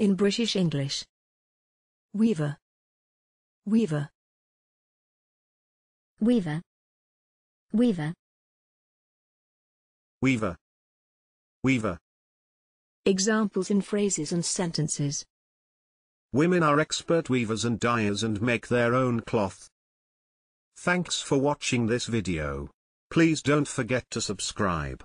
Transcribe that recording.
in British English. Weaver. Weaver. Weaver. Weaver. Weaver. Weaver. Examples in phrases and sentences. Women are expert weavers and dyers and make their own cloth. Thanks for watching this video. Please don't forget to subscribe.